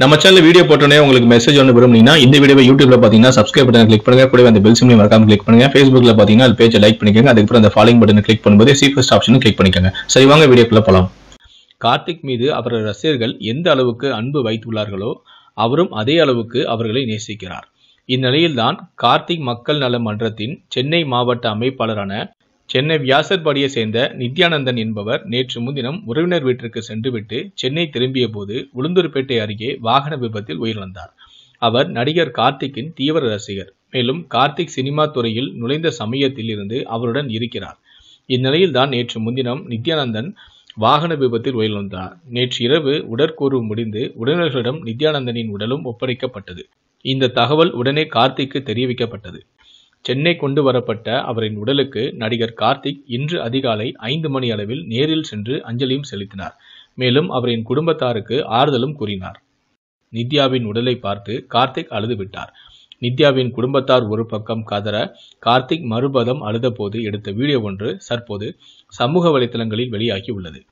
நம்ம channel video போட்டோன்னே உங்களுக்கு மெசேஜ் ஒன்று விரும்புனீங்கன்னா இந்த வீடியோ யூடியூப்ல பார்த்தீங்கன்னா சப்ஸ்கிரைப் பட்டன் கிளிக் பண்ணுங்க கூட அந்த பெல் சிம்லையும் மறக்காம கிளிக் பண்ணுங்க ஃபேஸ்புக்ல பார்த்தீங்கன்னா அது பேஜை லைக் பண்ணிக்கோங்க அதுக்கப்புறம் அந்த ஃபாலோயிங் பட்டன் கிளிக் பண்ணும்போது சீஃபஸ்ட் ஆப்ஷனும் கிளிக் பண்ணிக்கோங்க சரி வாங்க வீடியோக்குள்ள போகலாம் கார்த்திக் மீது அவரது ரசிகர்கள் எந்த அளவுக்கு அன்பு வைத்துள்ளார்களோ அவரும் அதே அளவுக்கு அவர்களை நேசிக்கிறார் இந்நிலையில்தான் கார்த்திக் மக்கள் நல மன்றத்தின் சென்னை மாவட்ட அமைப்பாளரான சென்னை வியாசர்பாடியை சேர்ந்த நித்யானந்தன் என்பவர் நேற்று முன்தினம் உறவினர் வீட்டிற்கு சென்றுவிட்டு சென்னை திரும்பிய போது உளுந்தூர்பேட்டை அருகே வாகன விபத்தில் உயிரிழந்தார் அவர் நடிகர் கார்த்திக்கின் தீவிர ரசிகர் மேலும் கார்த்திக் சினிமா துறையில் நுழைந்த சமயத்தில் இருந்து அவருடன் இருக்கிறார் இந்நிலையில் தான் நேற்று முன்தினம் நித்யானந்தன் வாகன விபத்தில் உயிரிழந்தார் நேற்று இரவு உடற்கூறு முடிந்து உடனர்களிடம் நித்யானந்தனின் உடலும் ஒப்படைக்கப்பட்டது இந்த தகவல் உடனே கார்த்திக்கு தெரிவிக்கப்பட்டது சென்னை கொண்டு வரப்பட்ட அவரின் உடலுக்கு நடிகர் கார்த்திக் இன்று அதிகாலை ஐந்து மணி அளவில் நேரில் சென்று அஞ்சலியும் செலுத்தினார் மேலும் அவரின் குடும்பத்தாருக்கு ஆறுதலும் கூறினார் நித்யாவின் உடலை பார்த்து கார்த்திக் அழுதுவிட்டார் நித்யாவின் குடும்பத்தார் ஒரு பக்கம் கதற கார்த்திக் மறுபதம் அழுதபோது எடுத்த வீடியோ ஒன்று தற்போது சமூக வலைதளங்களில் வெளியாகி உள்ளது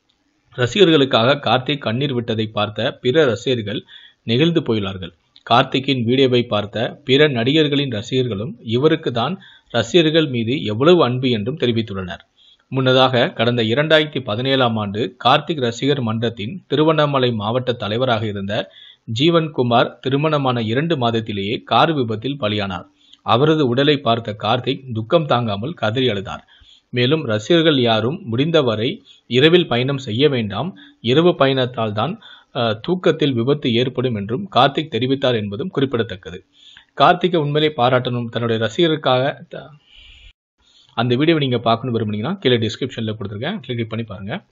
ரசிகர்களுக்காக கார்த்திக் கண்ணீர் விட்டதை பார்த்த பிற ரசிகர்கள் நெகிழ்ந்து போயுள்ளார்கள் கார்த்திக்கின் வீடியோவை பார்த்த பிற நடிகர்களின் ரசிகர்களும் இவருக்கு தான் ரசிகர்கள் மீது எவ்வளவு அன்பு என்றும் தெரிவித்துள்ளனர் முன்னதாக கடந்த இரண்டாயிரத்தி பதினேழாம் ஆண்டு கார்த்திக் ரசிகர் மன்றத்தின் திருவண்ணாமலை மாவட்ட தலைவராக இருந்த ஜீவன்குமார் திருமணமான இரண்டு மாதத்திலேயே கார் விபத்தில் பலியானார் அவரது உடலை பார்த்த கார்த்திக் துக்கம் தாங்காமல் கதறி அழுதார் மேலும் ரசிகர்கள் யாரும் முடிந்தவரை இரவில் பயணம் செய்ய வேண்டாம் இரவு பயணத்தால் தான் தூக்கத்தில் விபத்து ஏற்படும் என்றும் கார்த்திக் தெரிவித்தார் என்பதும் குறிப்பிடத்தக்கது கார்த்திகை உண்மையிலே பாராட்டணும் தன்னுடைய ரசிகருக்காக அந்த வீடியோவை நீங்கள் பார்க்கணும் விரும்புனீங்கன்னா கீழே டிஸ்கிரிப்ஷனில் கொடுத்துருக்கேன் கிளிக் பண்ணி பாருங்கள்